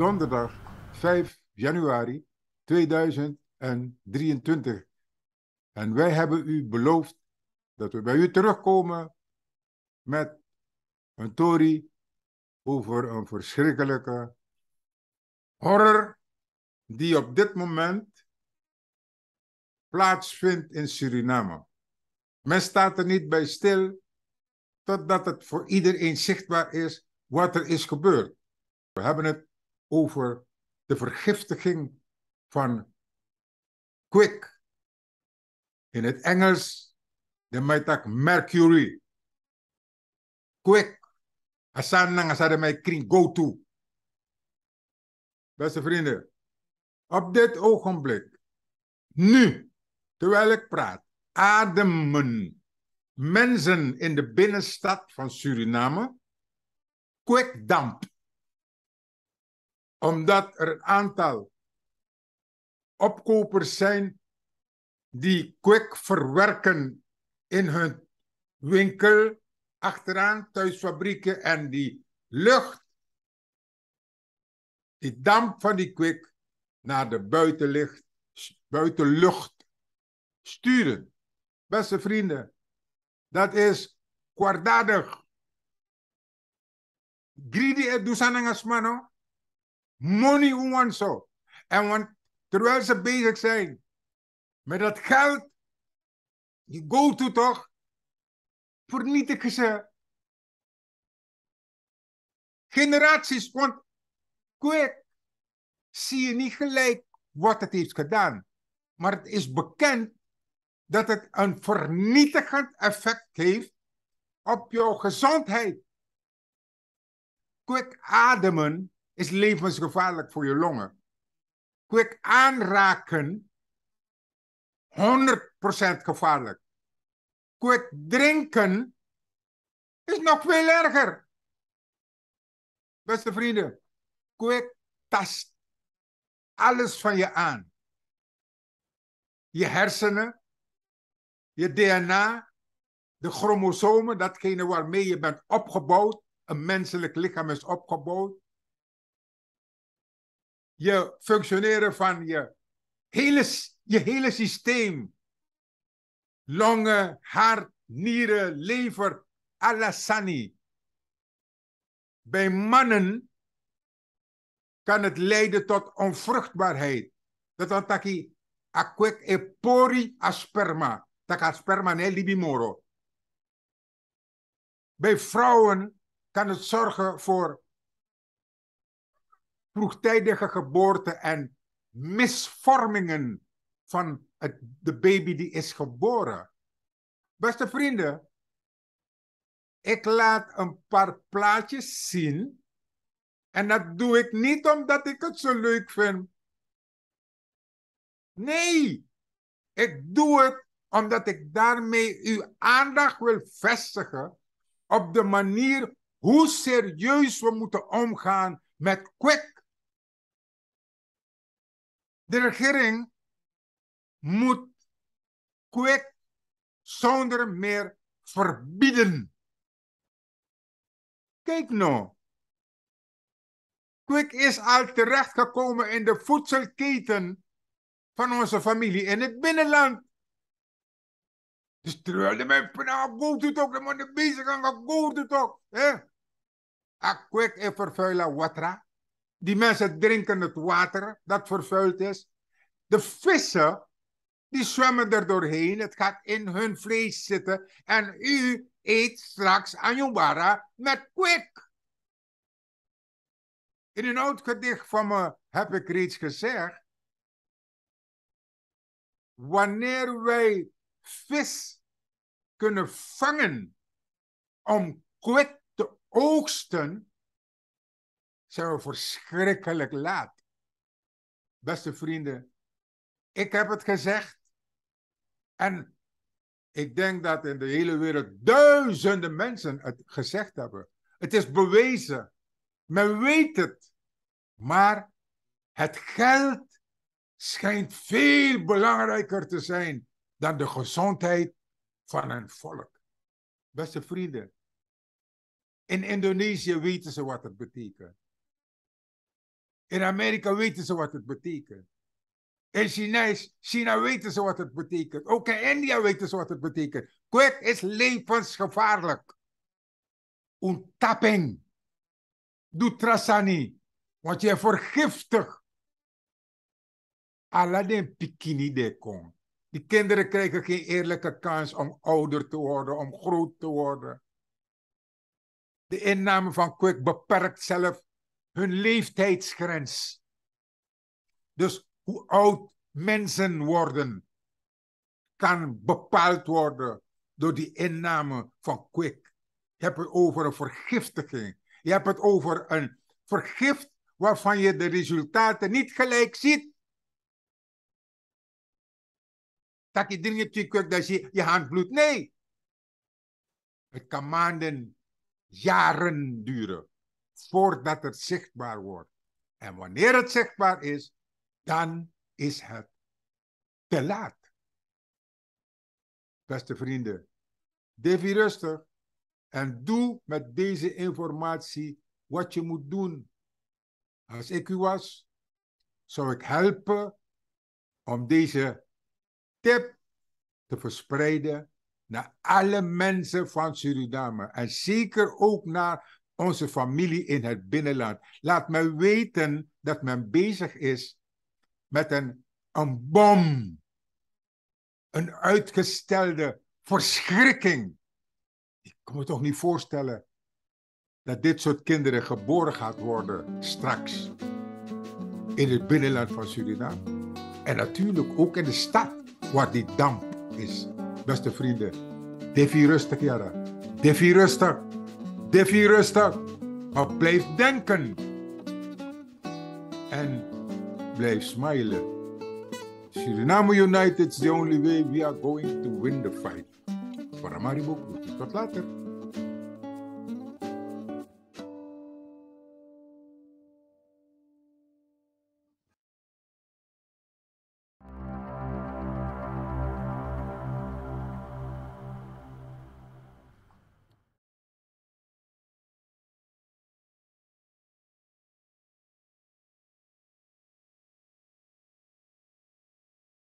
donderdag 5 januari 2023. En wij hebben u beloofd dat we bij u terugkomen met een Tori over een verschrikkelijke horror die op dit moment plaatsvindt in Suriname. Men staat er niet bij stil totdat het voor iedereen zichtbaar is wat er is gebeurd. We hebben het over de vergiftiging van kwik. In het Engels, de metak mercury. Kwik. als nang asade mij kring go to. Beste vrienden, op dit ogenblik, nu, terwijl ik praat, ademen mensen in de binnenstad van Suriname kwikdamp omdat er een aantal opkopers zijn die kwik verwerken in hun winkel, achteraan thuisfabrieken en die lucht, die damp van die kwik naar de buitenlicht, buitenlucht sturen. Beste vrienden, dat is kwaadaardig. Greedy et dusanangas mano money hoe so. zo. En want terwijl ze bezig zijn met dat geld, je go-to toch, vernietigen ze generaties. Want quick zie je niet gelijk wat het heeft gedaan. Maar het is bekend dat het een vernietigend effect heeft op jouw gezondheid. Quick ademen is levensgevaarlijk voor je longen. Kwik aanraken, 100% gevaarlijk. Kwik drinken is nog veel erger. Beste vrienden, kwik tast alles van je aan. Je hersenen, je DNA, de chromosomen, datgene waarmee je bent opgebouwd, een menselijk lichaam is opgebouwd, je functioneren van je hele, je hele systeem. Longen, hart, nieren, lever, alasani. Bij mannen kan het leiden tot onvruchtbaarheid. Dat is taki akwek epori asperma. Tak sperma ne libimoro. Bij vrouwen kan het zorgen voor vroegtijdige geboorte en misvormingen van het, de baby die is geboren. Beste vrienden, ik laat een paar plaatjes zien. En dat doe ik niet omdat ik het zo leuk vind. Nee, ik doe het omdat ik daarmee uw aandacht wil vestigen op de manier hoe serieus we moeten omgaan met quick de regering moet kwik zonder meer verbieden. Kijk nou. Kwik is al terechtgekomen in de voedselketen van onze familie in het binnenland. Dus terwijl de goot nou, u toch, de bezig gaan, goot toch, talk. Eh? A quick en vervuila watra. Die mensen drinken het water dat vervuild is. De vissen, die zwemmen er doorheen. Het gaat in hun vlees zitten. En u eet straks anjubara met kwik. In een oud gedicht van me heb ik reeds gezegd. Wanneer wij vis kunnen vangen om kwik te oogsten, zijn we verschrikkelijk laat. Beste vrienden, ik heb het gezegd. En ik denk dat in de hele wereld duizenden mensen het gezegd hebben. Het is bewezen. Men weet het. Maar het geld schijnt veel belangrijker te zijn dan de gezondheid van een volk. Beste vrienden, in Indonesië weten ze wat het betekent. In Amerika weten ze wat het betekent. In China, China weten ze wat het betekent. Ook in India weten ze wat het betekent. Kwek is levensgevaarlijk. Een tapping. Doe trasani. Want je vergiftigt. Aladdin pikini de kon. Die kinderen krijgen geen eerlijke kans om ouder te worden, om groot te worden. De inname van kwek beperkt zelf hun leeftijdsgrens. Dus hoe oud mensen worden, kan bepaald worden door die inname van kwik. Je hebt het over een vergiftiging. Je hebt het over een vergift waarvan je de resultaten niet gelijk ziet. Dat je dingen kwik, dat je je hand bloedt. Nee. Het kan maanden, jaren duren voordat het zichtbaar wordt. En wanneer het zichtbaar is, dan is het te laat. Beste vrienden, Devi rustig en doe met deze informatie wat je moet doen. Als ik u was, zou ik helpen om deze tip te verspreiden naar alle mensen van Suriname. En zeker ook naar onze familie in het binnenland. Laat me weten dat men bezig is met een, een bom, een uitgestelde verschrikking. Ik kan me toch niet voorstellen dat dit soort kinderen geboren gaat worden straks in het binnenland van Suriname. En natuurlijk ook in de stad waar die damp is. Beste vrienden, devi rustig, Jara. Devi rustig. Def je rustig. Of blijf denken. En blijf smilen. Suriname United is the only way we are going to win the fight. Paramaribo, tot later.